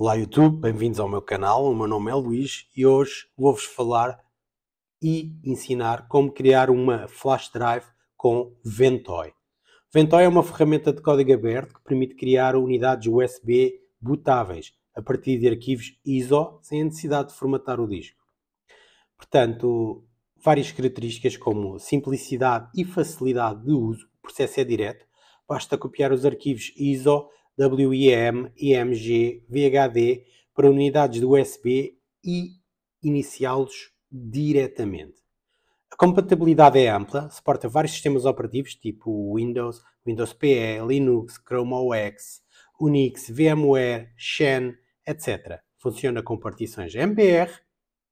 Olá YouTube, bem-vindos ao meu canal, o meu nome é Luís e hoje vou-vos falar e ensinar como criar uma flash drive com Ventoy. Ventoy é uma ferramenta de código aberto que permite criar unidades USB bootáveis a partir de arquivos ISO sem a necessidade de formatar o disco. Portanto, várias características como simplicidade e facilidade de uso, o processo é direto, basta copiar os arquivos ISO WIM, IMG, VHD para unidades de USB e iniciá-los diretamente. A compatibilidade é ampla, suporta vários sistemas operativos tipo Windows, Windows PE, Linux, Chrome OS, Unix, VMware, Xen, etc. Funciona com partições MBR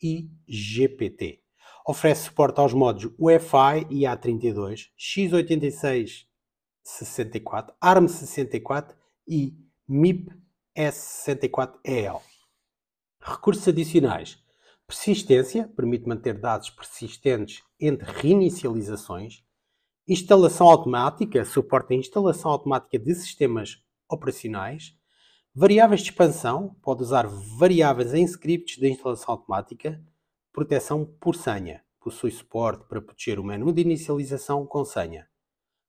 e GPT. Oferece suporte aos modos UEFI e A32, x86 64, ARM64 e MIP S64EL. Recursos adicionais. Persistência, permite manter dados persistentes entre reinicializações. Instalação automática, suporta a instalação automática de sistemas operacionais. Variáveis de expansão, pode usar variáveis em scripts de instalação automática. Proteção por senha, possui suporte para proteger o menu de inicialização com senha.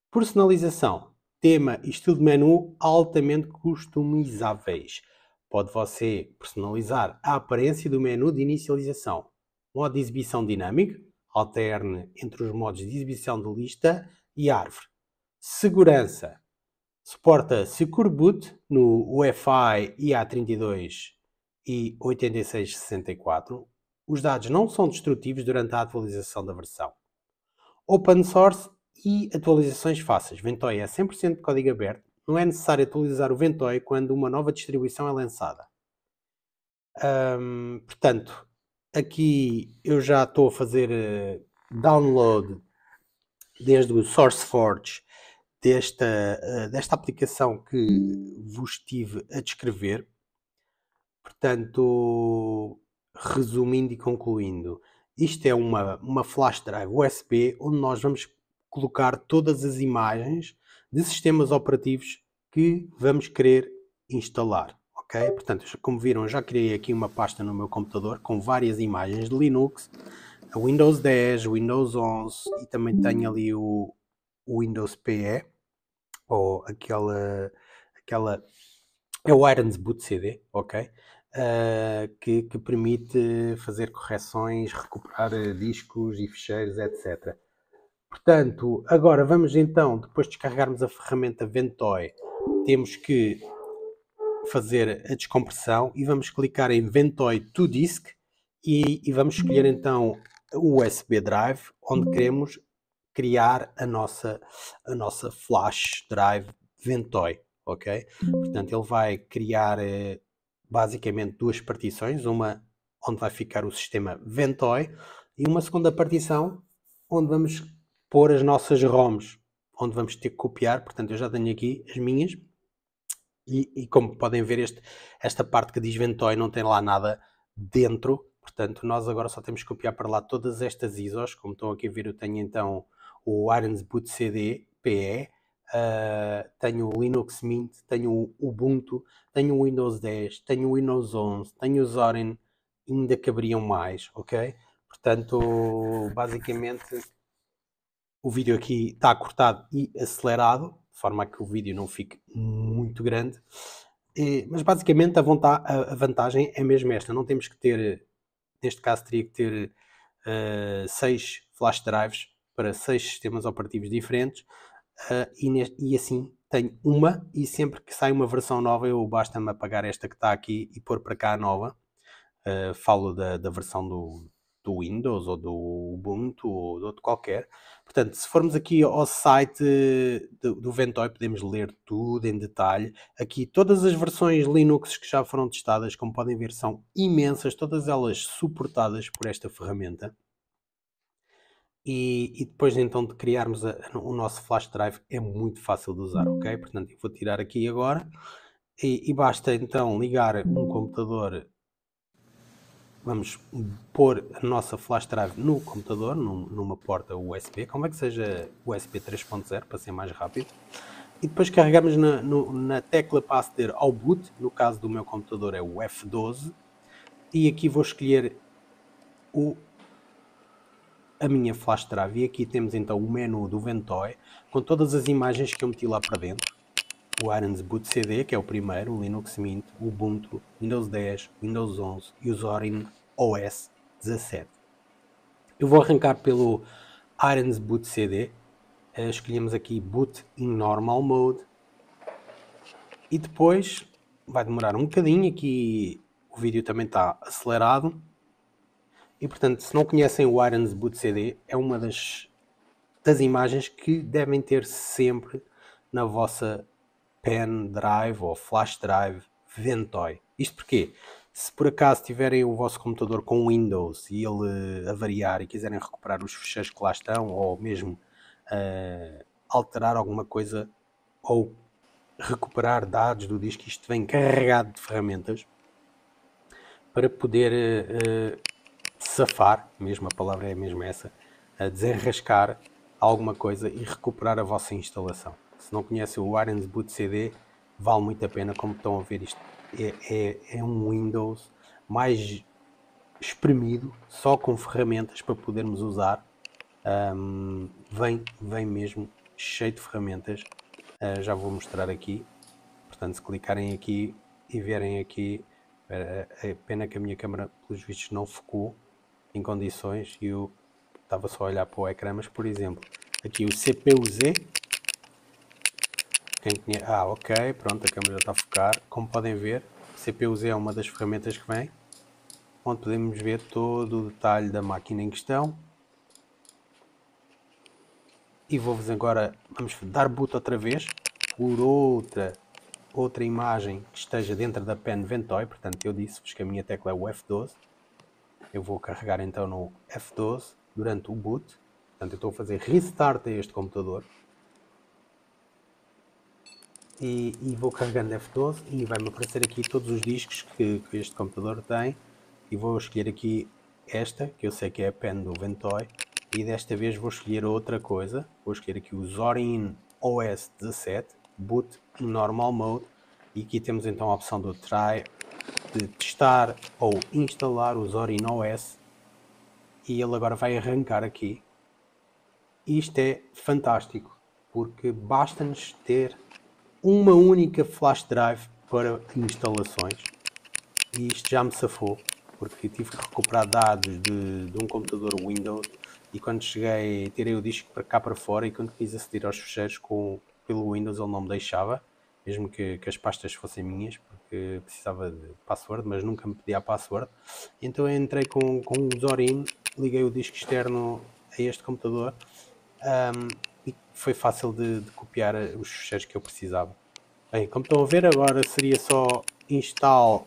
Personalização, tema e estilo de menu altamente customizáveis. Pode você personalizar a aparência do menu de inicialização, modo de exibição dinâmico, alterne entre os modos de exibição de lista e árvore. Segurança. Suporta Secure Boot no Wi-Fi IA32 e 8664. Os dados não são destrutivos durante a atualização da versão. Open Source e atualizações fáceis. Ventoy é 100% de código aberto, não é necessário atualizar o Ventoy quando uma nova distribuição é lançada. Um, portanto, aqui eu já estou a fazer eh, download desde o SourceForge desta, eh, desta aplicação que vos estive a descrever. Portanto, resumindo e concluindo, isto é uma, uma flash drive USB onde nós vamos colocar todas as imagens de sistemas operativos que vamos querer instalar. ok? Portanto, como viram, já criei aqui uma pasta no meu computador com várias imagens de Linux, Windows 10, Windows 11 e também tenho ali o, o Windows PE, ou aquela, aquela é o Irons Boot CD, ok? Uh, que, que permite fazer correções, recuperar eh, discos e ficheiros, etc. Portanto, agora vamos então, depois de carregarmos a ferramenta Ventoy, temos que fazer a descompressão e vamos clicar em Ventoy to Disk e, e vamos escolher então o USB Drive, onde queremos criar a nossa, a nossa flash drive Ventoy, ok? Portanto, ele vai criar eh, basicamente duas partições, uma onde vai ficar o sistema Ventoy e uma segunda partição onde vamos pôr as nossas ROMs, onde vamos ter que copiar, portanto eu já tenho aqui as minhas, e, e como podem ver este, esta parte que diz Ventoy não tem lá nada dentro, portanto nós agora só temos que copiar para lá todas estas ISOs, como estão aqui a ver eu tenho então o Irons Boot CD PE, uh, eh, tenho o Linux Mint, tenho o Ubuntu, tenho o Windows 10, tenho o Windows 11, tenho o Zorin, ainda caberiam mais, ok? Portanto, basicamente o vídeo aqui está cortado e acelerado, de forma a que o vídeo não fique muito grande. Eh, mas basicamente a, vantagem é mesmo esta: não temos que ter, neste caso, teria que ter uh, seis flash drives para seis sistemas operativos diferentes uh, e, neste, e assim tenho uma e sempre que sai uma versão nova eu basta-me apagar esta que está aqui e pôr para cá a nova. Uh, falo da, da versão do, do Windows ou do Ubuntu ou de outro qualquer. Portanto, se formos aqui ao site do Ventoy, podemos ler tudo em detalhe. Aqui todas as versões Linux que já foram testadas, como podem ver, são imensas, todas elas suportadas por esta ferramenta. E, e depois então de criarmos a, o nosso flash drive é muito fácil de usar, ok? Portanto, eu vou tirar aqui agora e, e basta então ligar um computador vamos pôr a nossa flash drive no computador, num, numa porta USB, como é que seja USB 3.0 para ser mais rápido, e depois carregamos na, no, na tecla para aceder ao boot, no caso do meu computador é o F12, e aqui vou escolher o, a minha flash drive, e aqui temos então o menu do Ventoy, com todas as imagens que eu meti lá para dentro, o Irons Boot CD, que é o primeiro, o Linux Mint, o Ubuntu, Windows 10, Windows 11 e os Zorin OS 17. Eu vou arrancar pelo Irons Boot CD, eh, escolhemos aqui Boot in Normal Mode e depois vai demorar um bocadinho, aqui o vídeo também está acelerado e portanto se não conhecem o Irons Boot CD é uma das, das imagens que devem ter sempre na vossa pen drive ou flash drive Ventoy. Isto porquê? Se por acaso tiverem o vosso computador com Windows e ele eh, avariar e quiserem recuperar os ficheiros que lá estão, ou mesmo uh, alterar alguma coisa, ou recuperar dados do disco, isto vem carregado de ferramentas para poder uh, safar, mesmo a palavra é mesmo essa, a desenrascar alguma coisa e recuperar a vossa instalação. Se não conhecem o Irons Boot CD, vale muito a pena como estão a ver isto é, é, é um Windows mais espremido, só com ferramentas para podermos usar. Um, vem, vem mesmo cheio de ferramentas. Uh, já vou mostrar aqui. Portanto, se clicarem aqui e verem aqui, eh, eh, é pena que a minha câmera, pelos vistos, não focou em condições e eu estava só a olhar para o ecrã, mas por exemplo, aqui o CPU-Z, quem tinha... Ah, ok, pronto, a câmera está a focar. Como podem ver, CPUZ é uma das ferramentas que vem, onde podemos ver todo o detalhe da máquina em questão. E vou-vos agora, vamos dar boot outra vez, por outra, outra imagem que esteja dentro da pen Ventoy, portanto eu disse-vos que a minha tecla é o F12. Eu vou carregar então no F12 durante o boot, portanto eu estou a fazer restart a este computador e, e vou carregando F12 e vai-me aparecer aqui todos os discos que, que, este computador tem e vou escolher aqui esta, que eu sei que é a pen do Ventoy e desta vez vou escolher outra coisa, vou escolher aqui o Zorin OS 17 Boot Normal Mode e aqui temos então a opção do Try de testar ou instalar o Zorin OS e ele agora vai arrancar aqui isto é fantástico porque basta-nos ter uma única flash drive para instalações e isto já me safou porque tive que recuperar dados de, de um computador Windows e quando cheguei tirei o disco para cá para fora e quando quis aceder aos fecheiros com, pelo Windows ele não me deixava mesmo que, que as pastas fossem minhas porque precisava de password mas nunca me pedia a password então eu entrei com, com o Zorin liguei o disco externo a este computador um, e foi fácil de, de copiar eh, os ficheiros que eu precisava. Bem, como estão a ver agora seria só install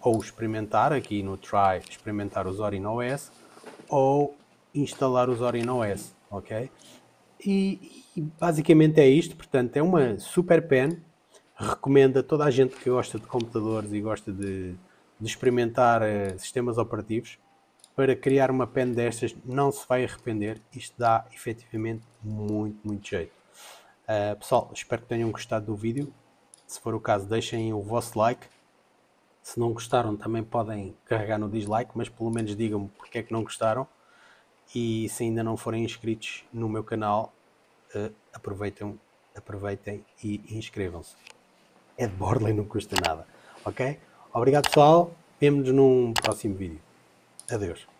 ou experimentar aqui no try experimentar o Zorin OS ou instalar o Zorin OS, ok? E, e, basicamente é isto, portanto é uma super pen, recomendo a toda a gente que gosta de computadores e gosta de, de experimentar uh, sistemas operativos, para criar uma pen destas não se vai arrepender. Isto dá efetivamente muito, muito jeito. Uh, pessoal, espero que tenham gostado do vídeo. Se for o caso, deixem o vosso like. Se não gostaram, também podem carregar no dislike, mas pelo menos digam-me porque é que não gostaram. E se ainda não forem inscritos no meu canal, uh, aproveitem, aproveitem e inscrevam-se. É de borla e não custa nada. Ok? Obrigado, pessoal. Vemo-nos num próximo vídeo. Ne